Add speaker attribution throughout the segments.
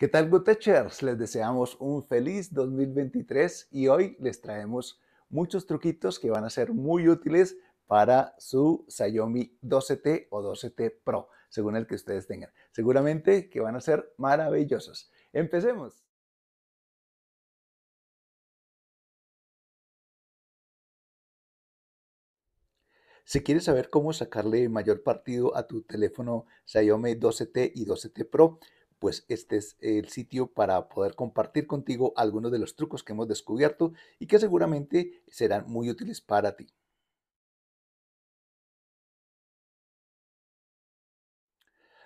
Speaker 1: ¿Qué tal, Gutechers? Les deseamos un feliz 2023 y hoy les traemos muchos truquitos que van a ser muy útiles para su Xiaomi 12T o 12T Pro, según el que ustedes tengan. Seguramente que van a ser maravillosos. ¡Empecemos! Si quieres saber cómo sacarle mayor partido a tu teléfono Xiaomi 12T y 12T Pro, pues este es el sitio para poder compartir contigo algunos de los trucos que hemos descubierto y que seguramente serán muy útiles para ti.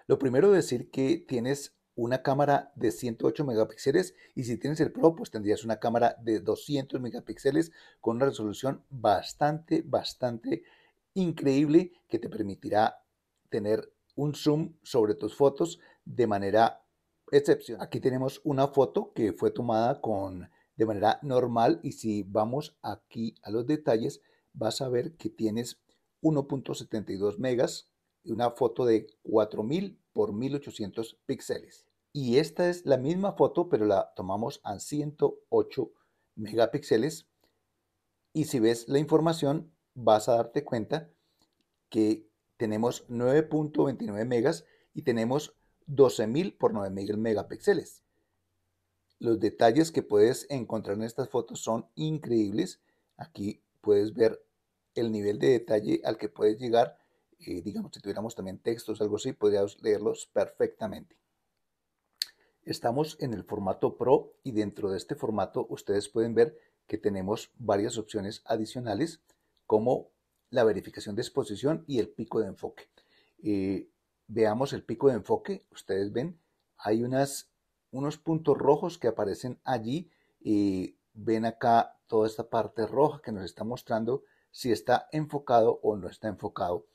Speaker 1: Lo primero decir que tienes una cámara de 108 megapíxeles y si tienes el Pro pues tendrías una cámara de 200 megapíxeles con una resolución bastante, bastante increíble que te permitirá tener un zoom sobre tus fotos de manera excepción. Aquí tenemos una foto que fue tomada con de manera normal y si vamos aquí a los detalles vas a ver que tienes 1.72 megas y una foto de 4000 por 1800 píxeles. Y esta es la misma foto pero la tomamos a 108 megapíxeles y si ves la información vas a darte cuenta que tenemos 9.29 megas y tenemos 12.000 por 9.000 megapíxeles. Los detalles que puedes encontrar en estas fotos son increíbles. Aquí puedes ver el nivel de detalle al que puedes llegar. Eh, digamos, si tuviéramos también textos, algo así, podríamos leerlos perfectamente. Estamos en el formato Pro y dentro de este formato ustedes pueden ver que tenemos varias opciones adicionales como la verificación de exposición y el pico de enfoque. Eh, veamos el pico de enfoque, ustedes ven, hay unos puntos rojos que aparecen allí y ven acá toda esta parte roja que nos está mostrando si está enfocado o no está enfocado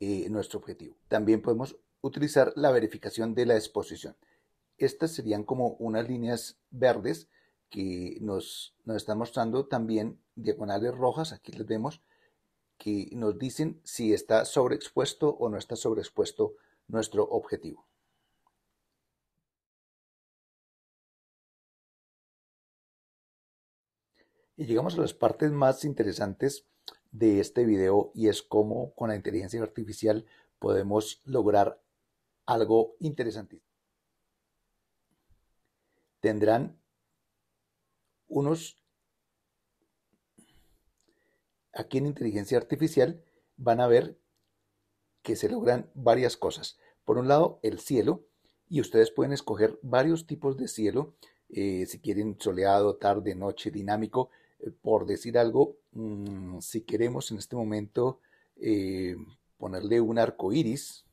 Speaker 1: eh, nuestro objetivo. También podemos utilizar la verificación de la exposición. Estas serían como unas líneas verdes que nos, nos están mostrando también diagonales rojas, aquí las vemos, que nos dicen si está sobreexpuesto o no está sobreexpuesto nuestro objetivo. Y llegamos a las partes más interesantes de este video y es cómo con la inteligencia artificial podemos lograr algo interesantísimo. Tendrán unos aquí en inteligencia artificial van a ver que se logran varias cosas. Por un lado, el cielo, y ustedes pueden escoger varios tipos de cielo, eh, si quieren soleado, tarde, noche, dinámico, eh, por decir algo, mm, si queremos en este momento eh, ponerle un arco iris,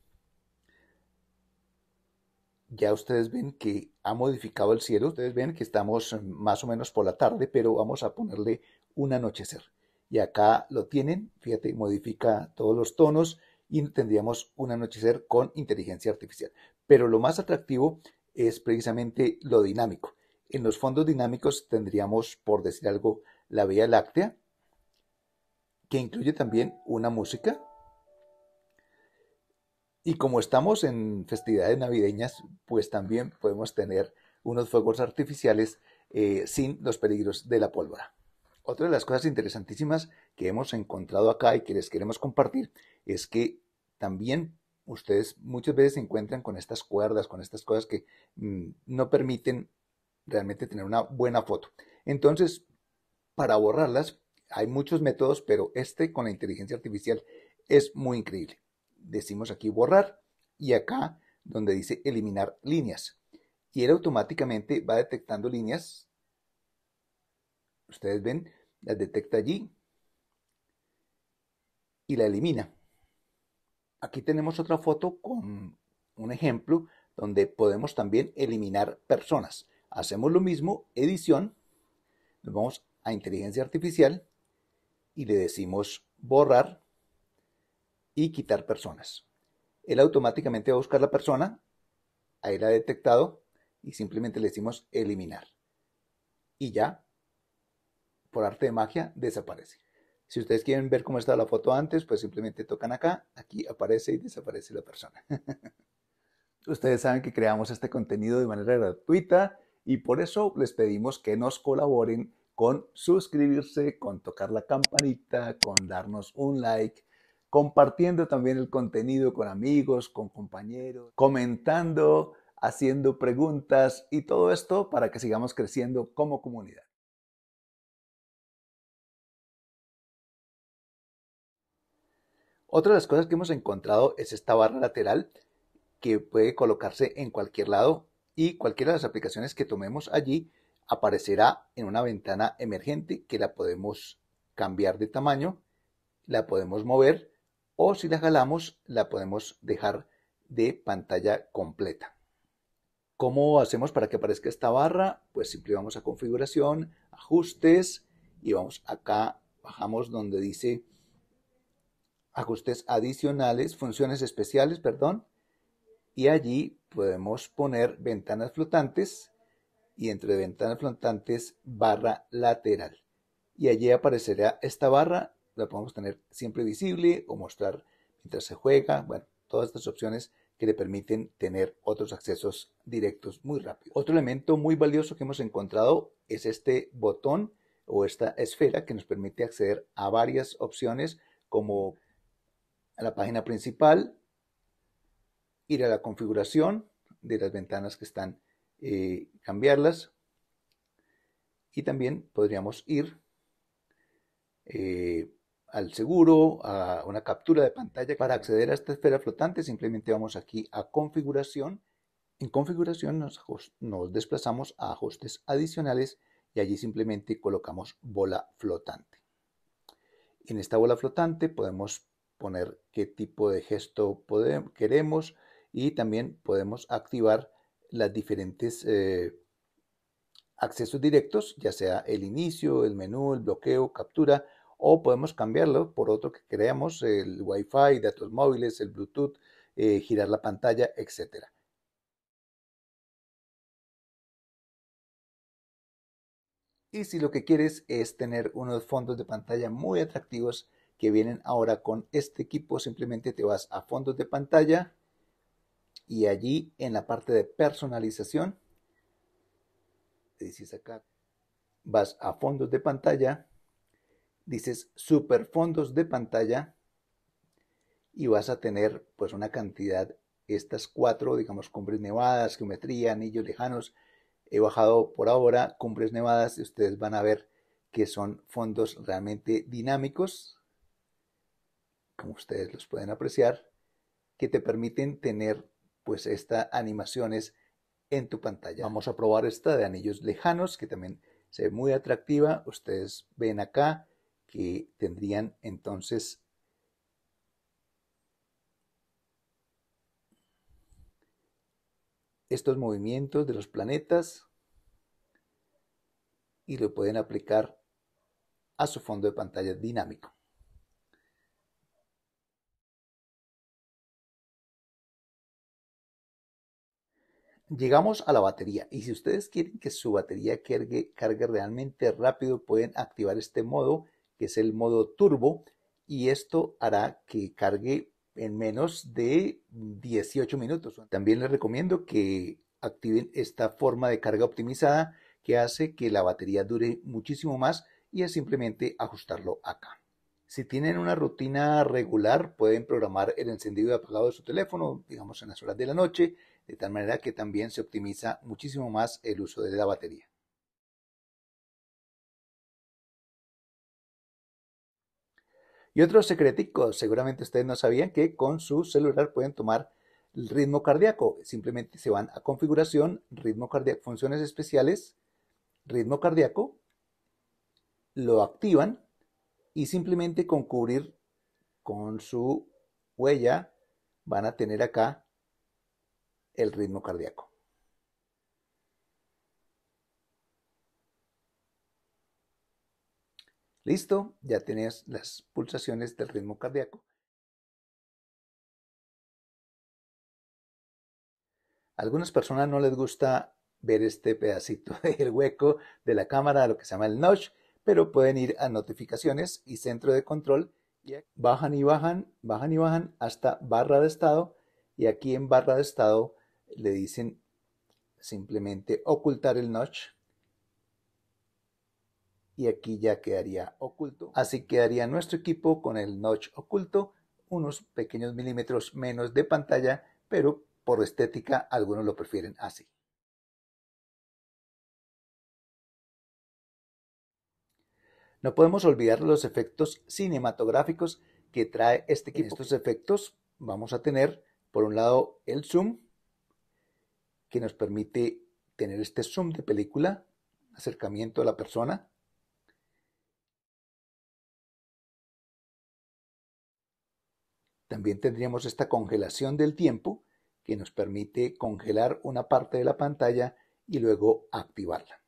Speaker 1: ya ustedes ven que ha modificado el cielo, ustedes ven que estamos mm, más o menos por la tarde, pero vamos a ponerle un anochecer y acá lo tienen, fíjate, modifica todos los tonos y tendríamos un anochecer con inteligencia artificial. Pero lo más atractivo es precisamente lo dinámico. En los fondos dinámicos tendríamos, por decir algo, la Vía Láctea, que incluye también una música. Y como estamos en festividades navideñas, pues también podemos tener unos fuegos artificiales eh, sin los peligros de la pólvora. Otra de las cosas interesantísimas que hemos encontrado acá y que les queremos compartir es que también ustedes muchas veces se encuentran con estas cuerdas, con estas cosas que mm, no permiten realmente tener una buena foto. Entonces, para borrarlas hay muchos métodos, pero este con la inteligencia artificial es muy increíble. Decimos aquí borrar y acá donde dice eliminar líneas. Y él automáticamente va detectando líneas. Ustedes ven la detecta allí y la elimina. Aquí tenemos otra foto con un ejemplo donde podemos también eliminar personas. Hacemos lo mismo, edición, nos vamos a inteligencia artificial y le decimos borrar y quitar personas. Él automáticamente va a buscar la persona, ahí la ha detectado y simplemente le decimos eliminar. Y ya por arte de magia, desaparece. Si ustedes quieren ver cómo está la foto antes, pues simplemente tocan acá, aquí aparece y desaparece la persona. ustedes saben que creamos este contenido de manera gratuita y por eso les pedimos que nos colaboren con suscribirse, con tocar la campanita, con darnos un like, compartiendo también el contenido con amigos, con compañeros, comentando, haciendo preguntas y todo esto para que sigamos creciendo como comunidad. Otra de las cosas que hemos encontrado es esta barra lateral que puede colocarse en cualquier lado y cualquiera de las aplicaciones que tomemos allí aparecerá en una ventana emergente que la podemos cambiar de tamaño, la podemos mover o si la jalamos la podemos dejar de pantalla completa. ¿Cómo hacemos para que aparezca esta barra? Pues simplemente vamos a configuración, ajustes y vamos acá, bajamos donde dice ajustes adicionales, funciones especiales, perdón, y allí podemos poner ventanas flotantes y entre ventanas flotantes barra lateral. Y allí aparecerá esta barra, la podemos tener siempre visible o mostrar mientras se juega, bueno, todas estas opciones que le permiten tener otros accesos directos muy rápido. Otro elemento muy valioso que hemos encontrado es este botón o esta esfera que nos permite acceder a varias opciones como a la página principal, ir a la configuración de las ventanas que están, eh, cambiarlas. Y también podríamos ir eh, al seguro, a una captura de pantalla. Para acceder a esta esfera flotante simplemente vamos aquí a configuración. En configuración nos, nos desplazamos a ajustes adicionales y allí simplemente colocamos bola flotante. En esta bola flotante podemos poner qué tipo de gesto queremos y también podemos activar las diferentes eh, accesos directos, ya sea el inicio, el menú, el bloqueo, captura, o podemos cambiarlo por otro que creamos, el Wi-Fi, datos móviles, el Bluetooth, eh, girar la pantalla, etcétera. Y si lo que quieres es tener unos fondos de pantalla muy atractivos, que vienen ahora con este equipo. Simplemente te vas a fondos de pantalla y allí en la parte de personalización, dices acá, vas a fondos de pantalla, dices super fondos de pantalla y vas a tener pues una cantidad, estas cuatro, digamos, cumbres nevadas, geometría, anillos lejanos. He bajado por ahora cumbres nevadas y ustedes van a ver que son fondos realmente dinámicos, como ustedes los pueden apreciar, que te permiten tener pues estas animaciones en tu pantalla. Vamos a probar esta de anillos lejanos, que también se ve muy atractiva. Ustedes ven acá que tendrían entonces estos movimientos de los planetas y lo pueden aplicar a su fondo de pantalla dinámico.
Speaker 2: Llegamos a la
Speaker 1: batería y si ustedes quieren que su batería cargue, realmente rápido pueden activar este modo que es el modo turbo y esto hará que cargue en menos de 18 minutos. También les recomiendo que activen esta forma de carga optimizada que hace que la batería dure muchísimo más y es simplemente ajustarlo acá. Si tienen una rutina regular, pueden programar el encendido y apagado de su teléfono, digamos en las horas de la noche, de tal manera que también se optimiza muchísimo más el uso de la batería. Y otro secretico, seguramente ustedes no sabían que con su celular pueden tomar el ritmo cardíaco. Simplemente se van a configuración, ritmo cardíaco, funciones especiales, ritmo cardíaco, lo activan y simplemente con cubrir con su huella van a tener acá el ritmo cardíaco. Listo, ya tenés las pulsaciones del ritmo cardíaco. A algunas personas no les gusta ver este pedacito el hueco de la cámara, lo que se llama el notch, pero pueden ir a notificaciones y centro de control. bajan y bajan, bajan y bajan hasta barra de estado y aquí en barra de estado le dicen simplemente ocultar el notch y aquí ya quedaría oculto. Así quedaría nuestro equipo con el notch oculto, unos pequeños milímetros menos de pantalla, pero por estética algunos lo prefieren así. No podemos olvidar los efectos cinematográficos que trae este equipo. estos efectos vamos a tener, por un lado, el zoom, que nos permite tener este zoom de película, acercamiento a la persona. También tendríamos esta congelación del tiempo que nos permite congelar una parte de la pantalla y luego activarla.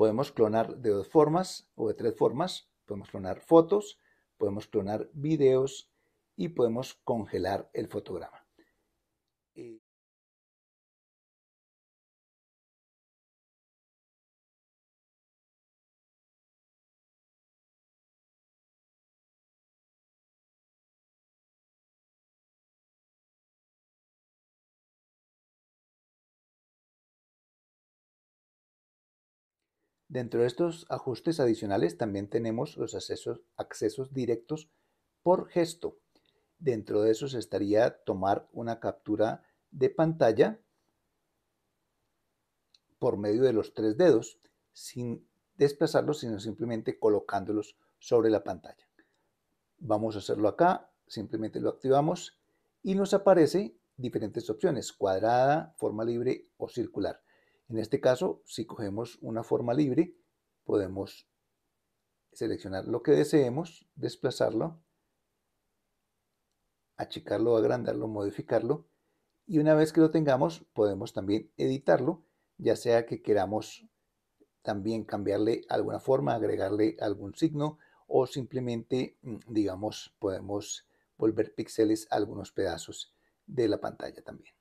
Speaker 1: Podemos clonar de dos formas o de tres formas. Podemos clonar fotos, podemos clonar videos y podemos congelar el fotograma. Dentro de estos ajustes adicionales también tenemos los accesos, directos por gesto. Dentro de esos estaría tomar una captura de pantalla por medio de los tres dedos, sin desplazarlos, sino simplemente colocándolos sobre la pantalla. Vamos a hacerlo acá, simplemente lo activamos y nos aparece diferentes opciones, cuadrada, forma libre o circular. En este caso, si cogemos una forma libre, podemos seleccionar lo que deseemos, desplazarlo, achicarlo, agrandarlo, modificarlo y una vez que lo tengamos podemos también editarlo, ya sea que queramos también cambiarle alguna forma, agregarle algún signo o simplemente, mm, digamos, podemos volver píxeles a algunos pedazos de la pantalla también.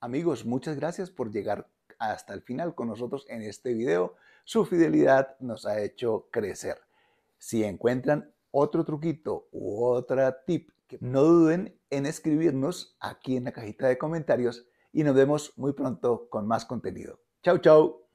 Speaker 1: Amigos, muchas gracias por llegar hasta el final con nosotros en este video. Su fidelidad nos ha hecho crecer. Si encuentran otro truquito u otra tip, no duden en escribirnos aquí en la cajita de comentarios y nos vemos muy pronto con más contenido. chao chao